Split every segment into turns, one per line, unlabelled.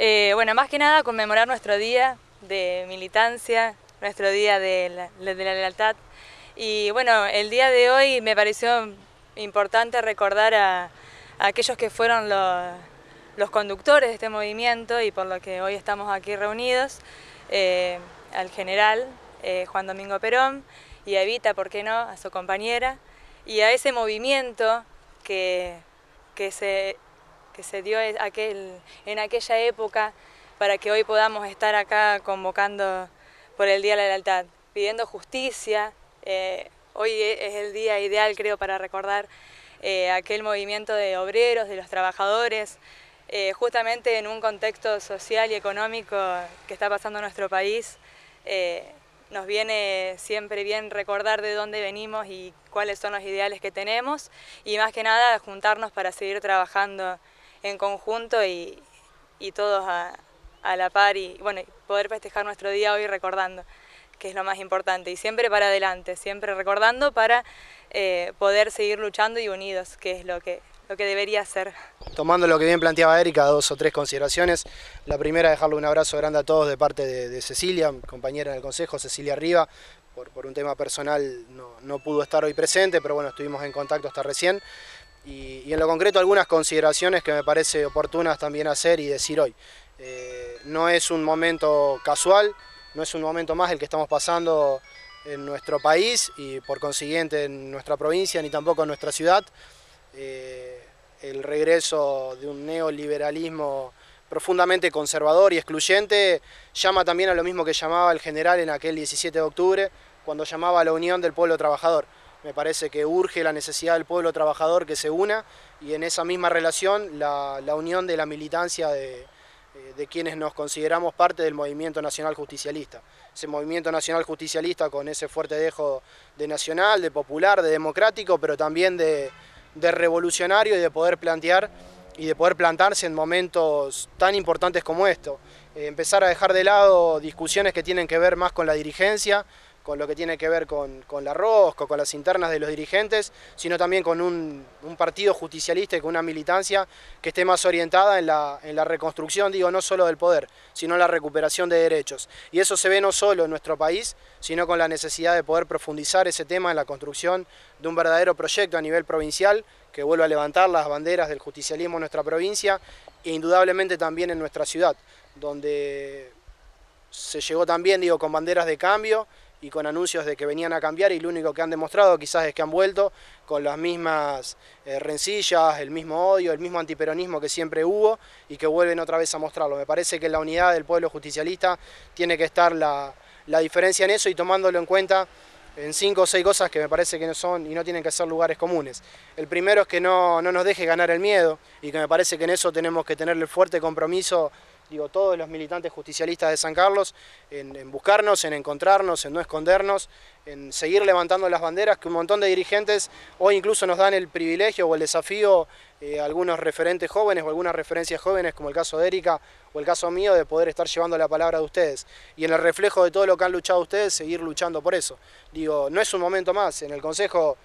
Eh, bueno, más que nada conmemorar nuestro día de militancia, nuestro día de la, lealtad. Y bueno, el día de hoy me pareció importante recordar a, aquellos que fueron los, conductores de este movimiento y por lo que hoy estamos aquí reunidos, eh, al general eh, Juan Domingo Perón y a Evita, ¿por qué no?, a su compañera, y a ese movimiento que se que se dio e- aquel, en aquella época para que hoy podamos estar acá convocando por el Día de la Lealtad, pidiendo justicia. Eh, hoy e- es el día ideal, creo, para recordar eh, aquel movimiento de obreros, de los trabajadores, eh, justamente en un contexto social y económico que está pasando en nuestro país. nos viene siempre bien recordar de dónde venimos y cuáles son los ideales que tenemos y más que nada juntarnos para seguir trabajando en conjunto y, todos a, la par y bueno, poder festejar nuestro día hoy recordando, que es lo más importante, y siempre para adelante, siempre recordando para eh, poder seguir luchando y unidos, que es lo que, lo que debería ser.
Tomando lo que bien planteaba Erika, dos o tres consideraciones. La primera, dejarle un abrazo grande a todos de parte de, Cecilia, compañera del Consejo, Cecilia Riva, por, por, un tema personal no, no, pudo estar hoy presente, pero bueno, estuvimos en contacto hasta recién y, en lo concreto algunas consideraciones que me parece oportunas también hacer y decir hoy. Eh, no es un momento casual, no es un momento más el que estamos pasando en nuestro país y por consiguiente en nuestra provincia ni tampoco en nuestra ciudad. Eh, el regreso de un neoliberalismo profundamente conservador y excluyente llama también a lo mismo que llamaba el general en aquel 17 de octubre, cuando llamaba a la unión del pueblo trabajador. Me parece que urge la necesidad del pueblo trabajador que se una y en esa misma relación la, unión de la militancia eh, de, quienes nos consideramos parte del movimiento nacional justicialista. Ese movimiento nacional justicialista con ese fuerte dejo de nacional, de popular, de democrático, pero también de, revolucionario y de poder plantear y de poder plantarse en momentos tan importantes como esto. Eh, empezar a dejar de lado discusiones que tienen que ver más con la dirigencia, con lo que tiene que ver con, con la rosca, con las internas de los dirigentes, sino también con un, partido justicialista y con una militancia que esté más orientada en la, en la reconstrucción, digo, no solo del poder, sino en la recuperación de derechos. Y eso se ve no solo en nuestro país, sino con la necesidad de poder profundizar ese tema en la construcción de un verdadero proyecto a nivel provincial que vuelva a levantar las banderas del justicialismo en nuestra provincia e indudablemente también en nuestra ciudad, donde se llegó también, digo, con banderas de cambio, y con anuncios de que venían a cambiar y lo único que han demostrado quizás es que han vuelto con las mismas eh, rencillas, el mismo odio, el mismo antiperonismo que siempre hubo y que vuelven otra vez a mostrarlo. Me parece que la unidad del pueblo justicialista tiene que estar la, diferencia en eso y tomándolo en cuenta en cinco o seis cosas que me parece que no son y no tienen que ser lugares comunes. El primero es que no, no nos deje ganar el miedo y que me parece que en eso tenemos que tener el fuerte compromiso digo, todos los militantes justicialistas de San Carlos, en, buscarnos, en encontrarnos, en no escondernos, en seguir levantando las banderas, que un montón de dirigentes hoy incluso nos dan el privilegio o el desafío, eh, algunos referentes jóvenes o algunas referencias jóvenes, como el caso de Erika o el caso mío, de poder estar llevando la palabra de ustedes. Y en el reflejo de todo lo que han luchado ustedes, seguir luchando por eso. Digo, no es un momento más, en el Consejo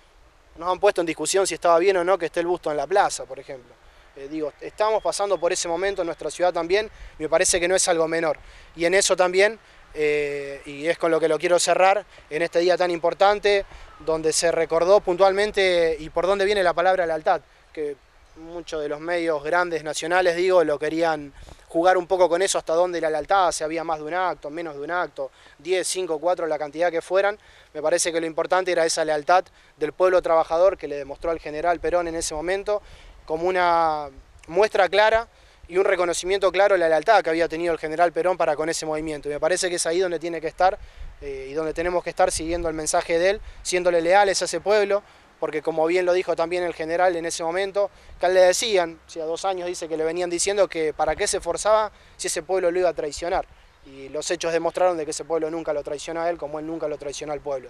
nos han puesto en discusión si estaba bien o no que esté el busto en la plaza, por ejemplo. Eh, digo, estamos pasando por ese momento en nuestra ciudad también, me parece que no es algo menor. Y en eso también, eh, y es con lo que lo quiero cerrar, en este día tan importante, donde se recordó puntualmente y por dónde viene la palabra lealtad, que muchos de los medios grandes nacionales, digo, lo querían jugar un poco con eso, hasta dónde la lealtad, si había más de un acto, menos de un acto, 10, 5, 4, la cantidad que fueran. Me parece que lo importante era esa lealtad del pueblo trabajador que le demostró al general Perón en ese momento como una muestra clara y un reconocimiento claro de la lealtad que había tenido el general Perón para con ese movimiento. Y me parece que es ahí donde tiene que estar eh, y donde tenemos que estar siguiendo el mensaje de él, siéndole leales a ese pueblo, porque como bien lo dijo también el general en ese momento, que le decían, si a dos años dice que le venían diciendo que para qué se forzaba si ese pueblo lo iba a traicionar. Y los hechos demostraron de que ese pueblo nunca lo traicionó a él como él nunca lo traicionó al pueblo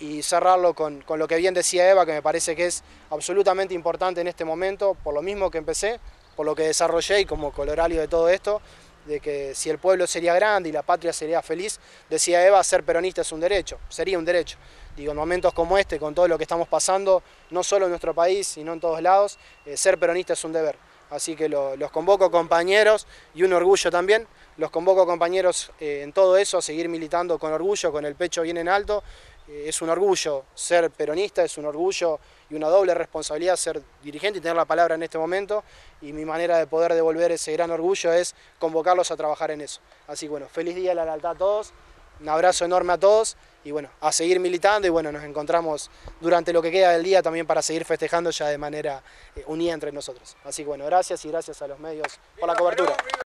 y cerrarlo con, lo que bien decía Eva, que me parece que es absolutamente importante en este momento, por lo mismo que empecé, por lo que desarrollé y como colorario de todo esto, de que si el pueblo sería grande y la patria sería feliz, decía Eva, ser peronista es un derecho, sería un derecho. Digo, en momentos como este, con todo lo que estamos pasando, no solo en nuestro país, sino en todos lados, eh, ser peronista es un deber. Así que los convoco compañeros y un orgullo también, los convoco compañeros eh, en todo eso a seguir militando con orgullo, con el pecho bien en alto es un orgullo ser peronista, es un orgullo y una doble responsabilidad ser dirigente y tener la palabra en este momento. Y mi manera de poder devolver ese gran orgullo es convocarlos a trabajar en eso. Así que bueno, feliz día de la lealtad a todos, un abrazo enorme a todos y bueno, a seguir militando y bueno, nos encontramos durante lo que queda del día también para seguir festejando ya de manera eh, unida entre nosotros. Así que bueno, gracias y gracias a los medios por la cobertura.